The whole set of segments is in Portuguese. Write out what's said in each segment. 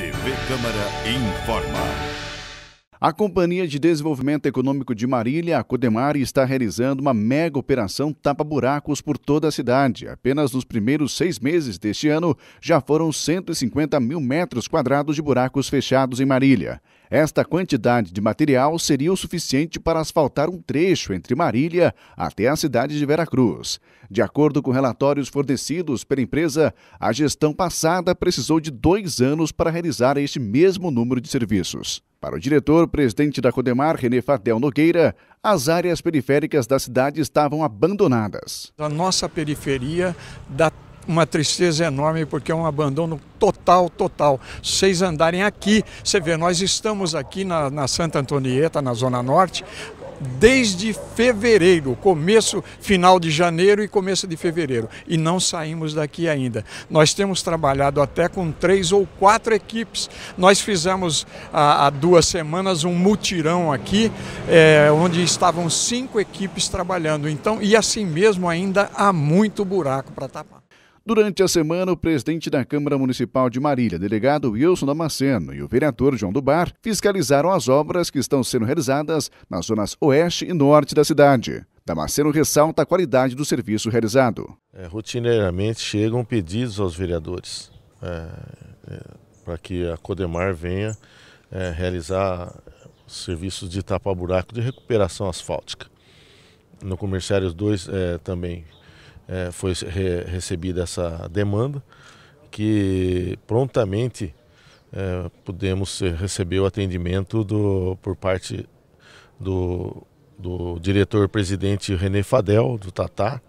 TV Câmara informa. A Companhia de Desenvolvimento Econômico de Marília, a Codemar, está realizando uma mega operação tapa-buracos por toda a cidade. Apenas nos primeiros seis meses deste ano, já foram 150 mil metros quadrados de buracos fechados em Marília. Esta quantidade de material seria o suficiente para asfaltar um trecho entre Marília até a cidade de Veracruz. De acordo com relatórios fornecidos pela empresa, a gestão passada precisou de dois anos para realizar este mesmo número de serviços. Para o diretor, presidente da Codemar, René Fadel Nogueira, as áreas periféricas da cidade estavam abandonadas. A nossa periferia dá uma tristeza enorme porque é um abandono total, total. Vocês andarem aqui, você vê, nós estamos aqui na, na Santa Antonieta, na Zona Norte, desde fevereiro, começo, final de janeiro e começo de fevereiro. E não saímos daqui ainda. Nós temos trabalhado até com três ou quatro equipes. Nós fizemos há, há duas semanas um mutirão aqui, é, onde estavam cinco equipes trabalhando. Então, e assim mesmo ainda há muito buraco para tapar. Durante a semana, o presidente da Câmara Municipal de Marília, delegado Wilson Damasceno, e o vereador João Dubar fiscalizaram as obras que estão sendo realizadas nas zonas oeste e norte da cidade. Damasceno ressalta a qualidade do serviço realizado. É, rotineiramente chegam pedidos aos vereadores é, é, para que a Codemar venha é, realizar serviços de tapa-buraco de recuperação asfáltica. No Comerciários 2 é, também é, foi re recebida essa demanda, que prontamente é, pudemos eh, receber o atendimento do, por parte do, do diretor-presidente René Fadel, do Tatá,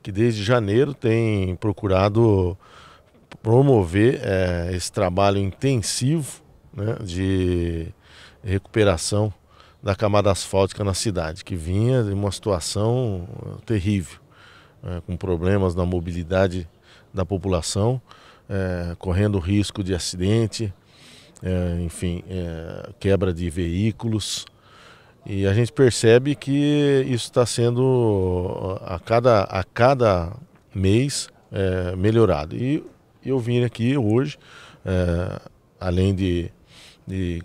que desde janeiro tem procurado promover é, esse trabalho intensivo né, de recuperação da camada asfáltica na cidade, que vinha de uma situação eh, terrível é, com problemas na mobilidade da população, é, correndo risco de acidente, é, enfim, é, quebra de veículos. E a gente percebe que isso está sendo a cada, a cada mês é, melhorado. E eu vim aqui hoje, é, além de, de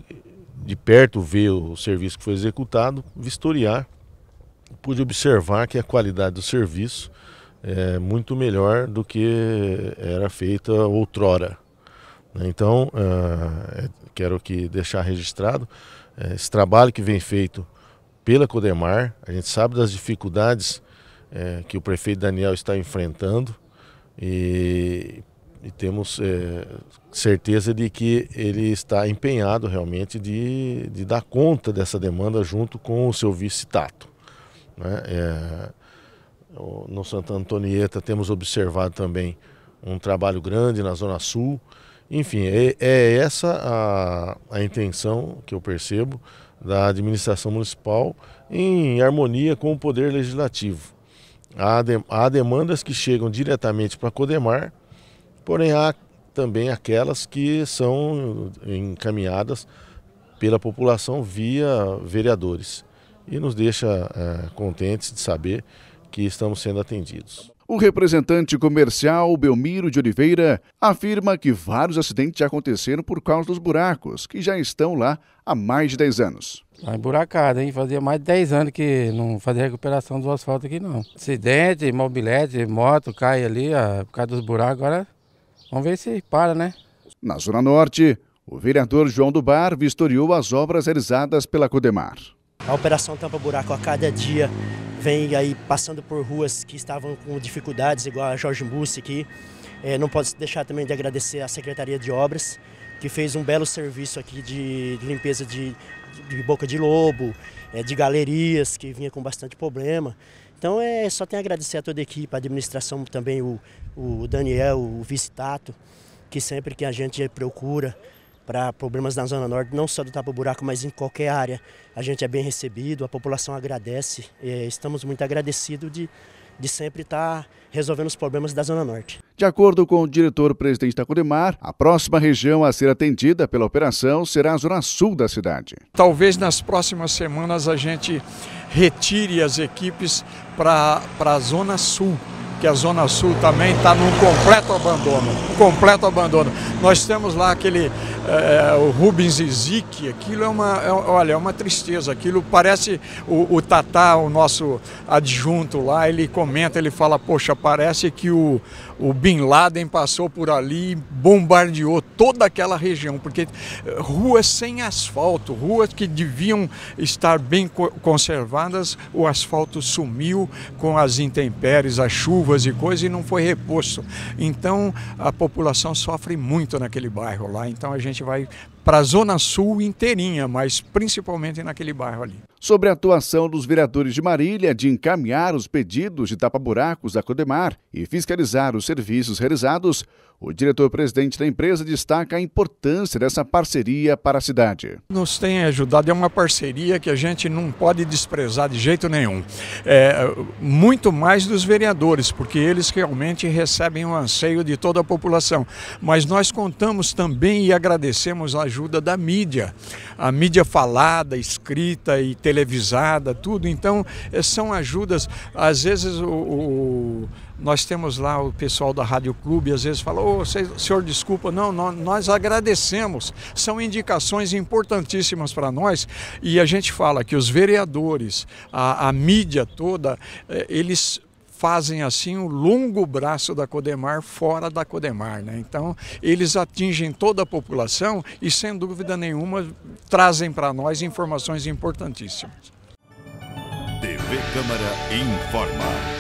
de perto ver o serviço que foi executado, vistoriar, pude observar que a qualidade do serviço é, muito melhor do que era feita outrora. Né? Então, uh, quero que deixar registrado uh, esse trabalho que vem feito pela Codemar. A gente sabe das dificuldades uh, que o prefeito Daniel está enfrentando e, e temos certeza de que ele está empenhado realmente de, de, dar conta dessa demanda junto com o seu vice Tato. Né? no Santa Antonieta temos observado também um trabalho grande na Zona Sul. Enfim, é, é essa a, a intenção que eu percebo da administração municipal em harmonia com o poder legislativo. Há, de, há demandas que chegam diretamente para a Codemar, porém há também aquelas que são encaminhadas pela população via vereadores. E nos deixa é, contentes de saber que estamos sendo atendidos. O representante comercial Belmiro de Oliveira afirma que vários acidentes já aconteceram por causa dos buracos, que já estão lá há mais de 10 anos. Está emburacado, hein? Fazia mais de 10 anos que não fazia recuperação do asfalto aqui, não. Acidente, mobilete, moto cai ali ó, ah, por causa dos buracos. Agora vamos ver se para, né? Na Zona Norte, o vereador João do Bar vistoriou as obras realizadas pela Codemar. A operação Tampa Buraco a cada dia vem aí passando por ruas que estavam com dificuldades, igual a Jorge Mussi aqui. É, não posso deixar também de agradecer à Secretaria de Obras, que fez um belo serviço aqui de limpeza de, de boca de lobo, é, de galerias, que vinha com bastante problema. Então é só tem a agradecer a toda a equipe, a administração também, o, o Daniel, o vice-tato, que sempre que a gente procura, para problemas na Zona Norte, não só do Tapa Buraco, mas em qualquer área. A gente é bem recebido, a população agradece, é, estamos muito agradecidos de, de sempre estar tá resolvendo os problemas da Zona Norte. De acordo com o diretor-presidente da Codemar, a próxima região a ser atendida pela operação será a Zona Sul da cidade. Talvez nas próximas semanas a gente retire as equipes para a Zona Sul que a Zona Sul também está num completo abandono, um completo abandono. Nós temos lá aquele, é, o Rubens Ezique, aquilo é uma, é, olha, é uma tristeza, aquilo parece, o, o Tatá, o nosso adjunto lá, ele comenta, ele fala, poxa, parece que o, o Bin Laden passou por ali e bombardeou toda aquela região, porque eh, ruas sem asfalto, ruas que deviam estar bem conservadas, o asfalto sumiu com as intempéries, as chuvas e coisas e não foi reposto. Então a população sofre muito naquele bairro lá, então a gente vai para a Zona Sul inteirinha, mas principalmente naquele bairro ali. Sobre a atuação dos vereadores de Marília de encaminhar os pedidos de tapa-buracos da Codemar e fiscalizar os serviços realizados, o diretor-presidente da empresa destaca a importância dessa parceria para a cidade. Nos tem ajudado, é uma parceria que a gente não pode desprezar de jeito nenhum. É, muito mais dos vereadores, porque eles realmente recebem o anseio de toda a população. Mas nós contamos também e agradecemos a ajuda da mídia. A mídia falada, escrita e televisada, tudo. Então, é, são ajudas. Às vezes, o, o nós temos lá o pessoal da Rádio Clube, às vezes fala, oh, senhor, desculpa, não, nós agradecemos, são indicações importantíssimas para nós e a gente fala que os vereadores, a, a mídia toda, é, eles fazem assim o um longo braço da Codemar fora da Codemar, né? Então, eles atingem toda a população e sem dúvida nenhuma trazem para nós informações importantíssimas. TV Câmara informa.